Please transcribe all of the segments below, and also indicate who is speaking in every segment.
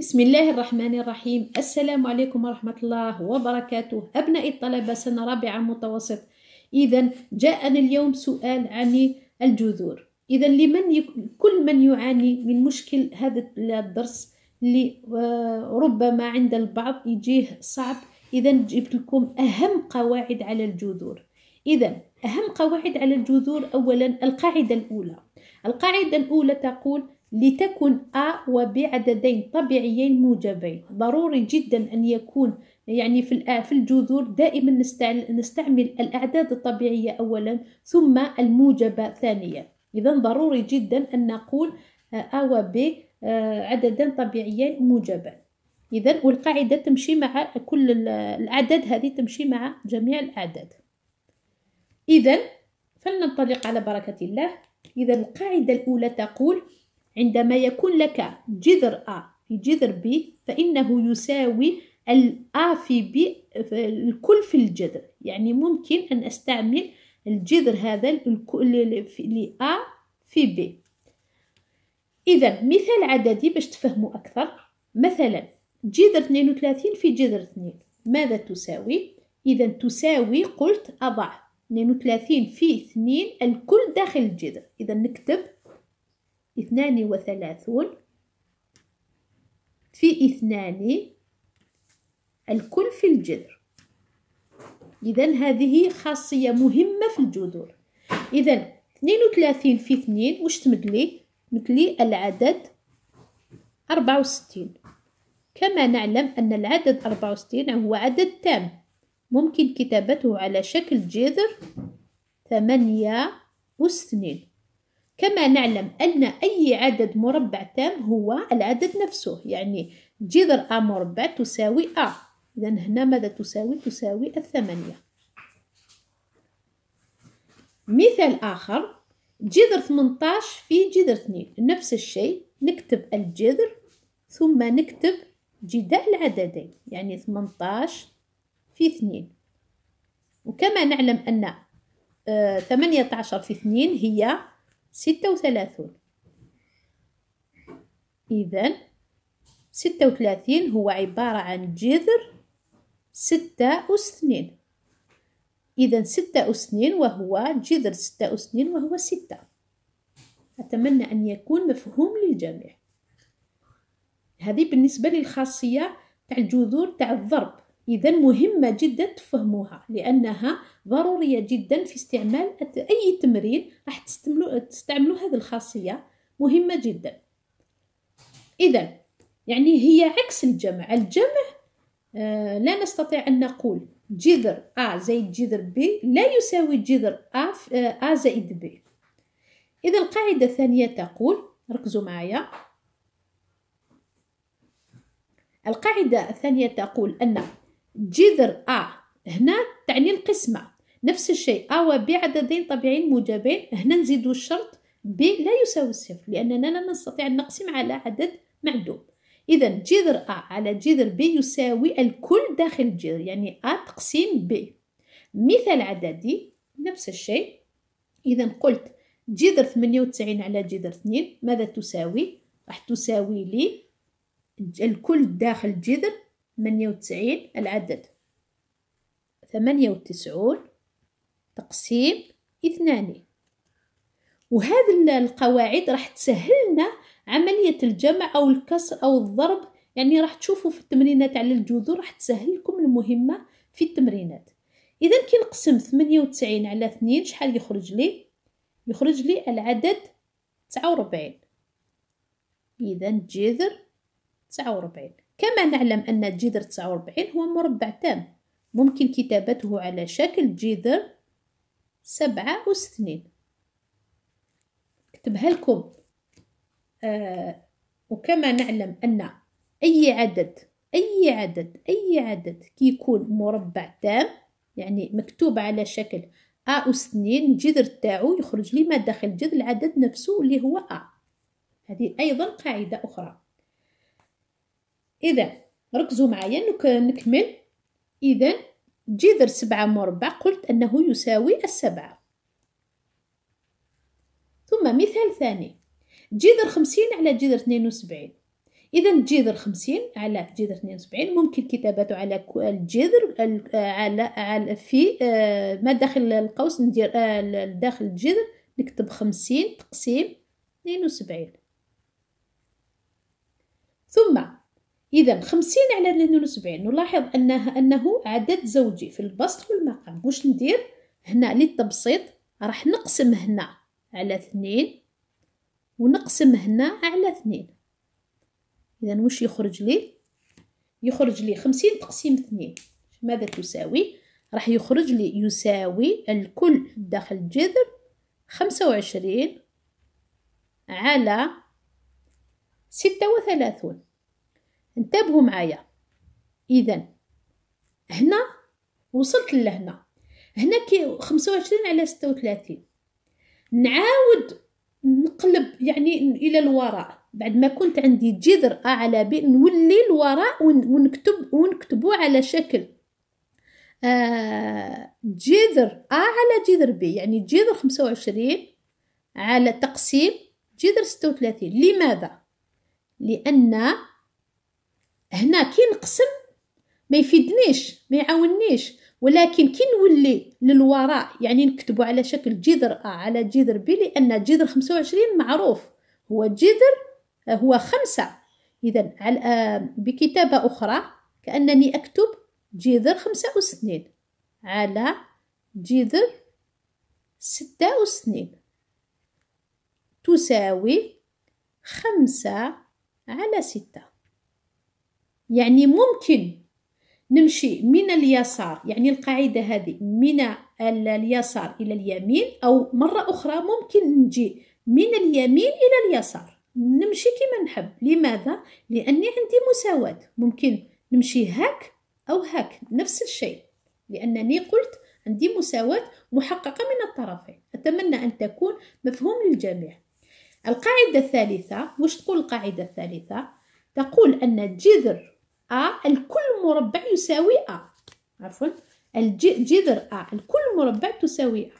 Speaker 1: بسم الله الرحمن الرحيم السلام عليكم ورحمة الله وبركاته أبنائي الطلبة سنة رابعة متوسط إذا جاءنا اليوم سؤال عن الجذور إذا لمن يك... كل من يعاني من مشكل هذا الدرس اللي آه، ربما عند البعض يجيه صعب إذا جبت لكم أهم قواعد على الجذور إذا أهم قواعد على الجذور أولا القاعدة الأولى القاعدة الأولى تقول لتكن أ وب عددين طبيعيين موجبين ضروري جدا أن يكون يعني في في الجذور دائما نستعمل الأعداد الطبيعية أولا ثم الموجبة ثانيا إذا ضروري جدا أن نقول أ وب آه، عددين طبيعيين موجبين إذا والقاعدة تمشي مع كل الأعداد هذه تمشي مع جميع الأعداد إذا فلننطلق على بركة الله إذا القاعدة الأولى تقول عندما يكون لك جذر A في جذر B فإنه يساوي الA في B الكل في الجذر يعني ممكن أن أستعمل الجذر هذا الكل لA في B إذا مثال عددي باش تفهموا أكثر مثلا جذر 32 في جذر 2 ماذا تساوي؟ إذا تساوي قلت أضع 32 في 2 الكل داخل الجذر إذا نكتب اثنان وثلاثون في اثنان الكل في الجذر إذا هذه خاصية مهمة في الجذور إذا اثنين وثلاثين في اثنين واش تمدلي لي العدد أربعة وستين كما نعلم أن العدد أربعة وستين هو عدد تام ممكن كتابته على شكل جذر ثمانية واثنين كما نعلم أن أي عدد مربع تام هو العدد نفسه يعني جذر أ مربع تساوي أ إذا هنا ماذا تساوي؟ تساوي الثمانية مثال آخر جذر 18 في جذر 2 نفس الشيء نكتب الجذر ثم نكتب جداء العددين يعني 18 في 2 وكما نعلم أن 18 آه، في 2 هي ستة وثلاثون إذا ستة وثلاثين هو عبارة عن جذر ستة وسنين إذا ستة أسنين وهو جذر ستة أسنين وهو ستة أتمنى أن يكون مفهوم للجميع هذه بالنسبة للخاصية تاع الجذور تاع الضرب إذا مهمة جدا تفهموها لأنها ضرورية جدا في استعمال أي تمرين راح تستعملوا هذه الخاصية مهمة جدا إذا يعني هي عكس الجمع الجمع آه لا نستطيع أن نقول جذر أ زائد جذر ب لا يساوي جذر أ آه زائد ب إذا القاعدة الثانية تقول ركزوا معايا القاعدة الثانية تقول أن جذر أ هنا تعني القسمة نفس الشيء أ عددين طبيعيين موجبين هنا نزيدو الشرط ب لا يساوي الصفر لأننا لا نستطيع أن نقسم على عدد معدوم إذا جذر أ على جذر ب يساوي الكل داخل الجذر يعني أ تقسيم ب مثال عددي نفس الشيء إذا قلت جذر ثمانية وتسعين على جذر اثنين ماذا تساوي؟ راح تساوي لي الكل داخل جذر ثمانية وتسعين العدد ثمانية وتسعون تقسيم اثنان وهذه القواعد راح تسهلنا عملية الجمع أو الكسر أو الضرب يعني راح تشوفوا في التمرينات على الجذور راح تسهل لكم المهمة في التمرينات إذا كي نقسم ثمانية وتسعين على اثنين شحال يخرج لي يخرج لي العدد تسعة وربعين إذا جذر تسعة وربعين كما نعلم أن الجذر 49 هو مربع تام ممكن كتابته على شكل جذر 2 اكتبها لكم آه وكما نعلم أن أي عدد أي عدد أي عدد كيكون مربع تام يعني مكتوب على شكل أ 2 الجذر تاعو يخرج لي ما داخل الجذر العدد نفسه اللي هو أ هذه أيضا قاعدة أخرى اذا ركزوا معايا نكمل اذا جذر سبعة مربع قلت انه يساوي السبعة ثم مثال ثاني جذر خمسين على جذر اثنين وسبعين إذا جذر خمسين على جذر اثنين وسبعين ممكن كتابته على الجذر على على في آه، ما داخل القوس ندير آه، داخل الجذر نكتب خمسين تقسيم اثنين وسبعين ثم إذا خمسين على اثنين وسبعين نلاحظ أنها أنه عدد زوجي في البسط والمقام واش ندير هنا للتبسيط راح نقسم هنا على اثنين ونقسم هنا على اثنين إذا واش يخرج لي يخرج لي خمسين تقسيم اثنين ماذا تساوي راح يخرج لي يساوي الكل داخل الجذر خمسة وعشرين على ستة وثلاثون انتبهوا معايا اذا هنا وصلت لهنا هنا كي 25 على 36 نعاود نقلب يعني الى الوراء بعد ما كنت عندي جذر على ب نولي الوراء ونكتب ونكتبو على شكل آه جذر ا على جذر ب يعني جذر 25 على تقسيم جذر 36 لماذا لان هنا كي نقسم ما يفيدنيش ما يعاوننيش ولكن كي نولي للوراء يعني نكتبو على شكل جذر أ آه، على جذر بي لأن جذر خمسة معروف هو جذر آه، هو خمسة إذا آه، بكتابة أخرى كأنني أكتب جذر خمسة وسنين على جذر ستة وسنين تساوي خمسة على ستة يعني ممكن نمشي من اليسار يعني القاعدة هذه من اليسار إلى اليمين أو مرة أخرى ممكن نجي من اليمين إلى اليسار نمشي كما نحب لماذا؟ لأني عندي مساواة ممكن نمشي هاك أو هاك نفس الشيء لأنني قلت عندي مساواة محققة من الطرفين أتمنى أن تكون مفهوم للجميع القاعدة الثالثة وش تقول القاعدة الثالثة؟ تقول أن جذر أ الكل مربع يساوي أ عفوا جذر أ الكل مربع تساوي أ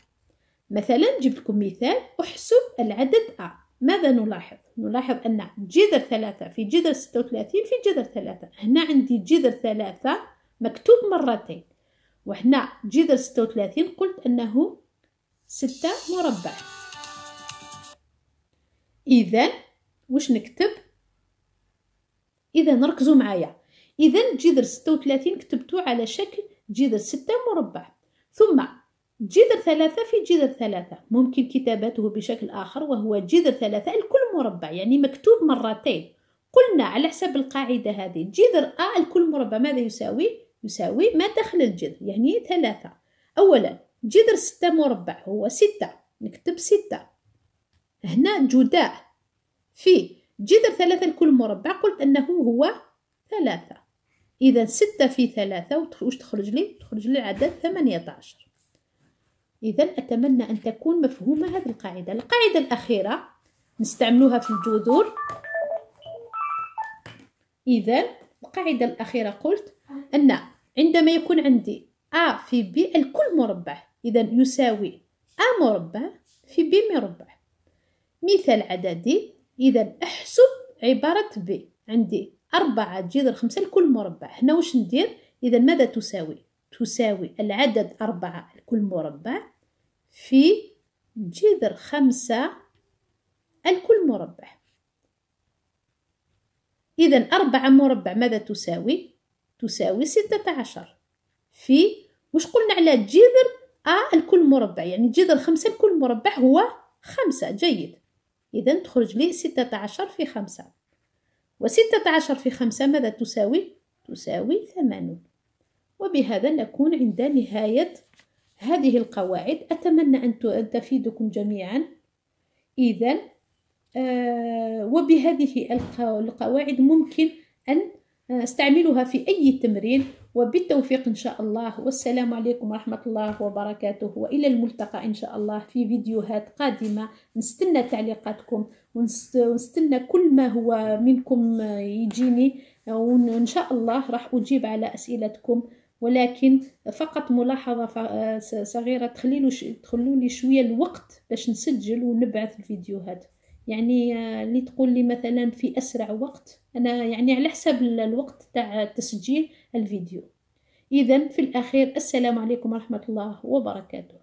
Speaker 1: مثلا جبت لكم مثال أحسب العدد أ ماذا نلاحظ؟ نلاحظ أن جذر ثلاثة في جذر ستة في جذر ثلاثة هنا عندي جذر ثلاثة مكتوب مرتين وهنا جذر ستة قلت أنه ستة مربع إذا وش نكتب؟ إذا نركزوا معايا إذا جذر ستة وثلاثين كتبتو على شكل جذر ستة مربع ثم جذر ثلاثة في جذر ثلاثة ممكن كتابته بشكل آخر وهو جذر ثلاثة الكل مربع يعني مكتوب مرتين قلنا على حسب القاعدة هذه جذر أ الكل مربع ماذا يساوي؟ يساوي ما داخل الجذر يعني ثلاثة أولا جذر ستة مربع هو ستة نكتب ستة هنا جداء في جذر ثلاثة الكل مربع قلت أنه هو ثلاثة إذا ستة في ثلاثة وش تخرج لي؟ تخرج لي العدد ثمانية عشر إذا أتمنى أن تكون مفهومة هذه القاعدة القاعدة الأخيرة نستعملوها في الجذور إذا القاعدة الأخيرة قلت أن عندما يكون عندي ا في ب الكل مربع إذا يساوي ا مربع في ب مربع مثال عددي إذا أحسب عبارة ب عندي أربعة جذر خمسة لكل مربع هنا واش ندير إذا ماذا تساوي تساوي العدد أربعة لكل مربع في جذر خمسة لكل مربع إذا أربعة مربع ماذا تساوي تساوي ستة عشر في واش قلنا على جذر أ لكل مربع يعني جذر خمسة لكل مربع هو خمسة جيد إذا تخرج لي ستة عشر في خمسة وستة عشر في خمسة ماذا تساوي؟ تساوي ثمانون وبهذا نكون عند نهاية هذه القواعد أتمنى أن تفيدكم جميعا إذا آه وبهذه القواعد ممكن أن آه، استعملوها في أي تمرين وبالتوفيق إن شاء الله والسلام عليكم ورحمة الله وبركاته وإلى الملتقى إن شاء الله في فيديوهات قادمة نستنى تعليقاتكم ونستنى كل ما هو منكم يجيني وإن شاء الله راح أجيب على أسئلتكم ولكن فقط ملاحظة آه، صغيرة تخلوا لي شوية الوقت باش نسجل ونبعث الفيديوهات يعني آه، اللي تقول لي مثلا في اسرع وقت انا يعني على حسب الوقت تاع تسجيل الفيديو اذا في الاخير السلام عليكم ورحمه الله وبركاته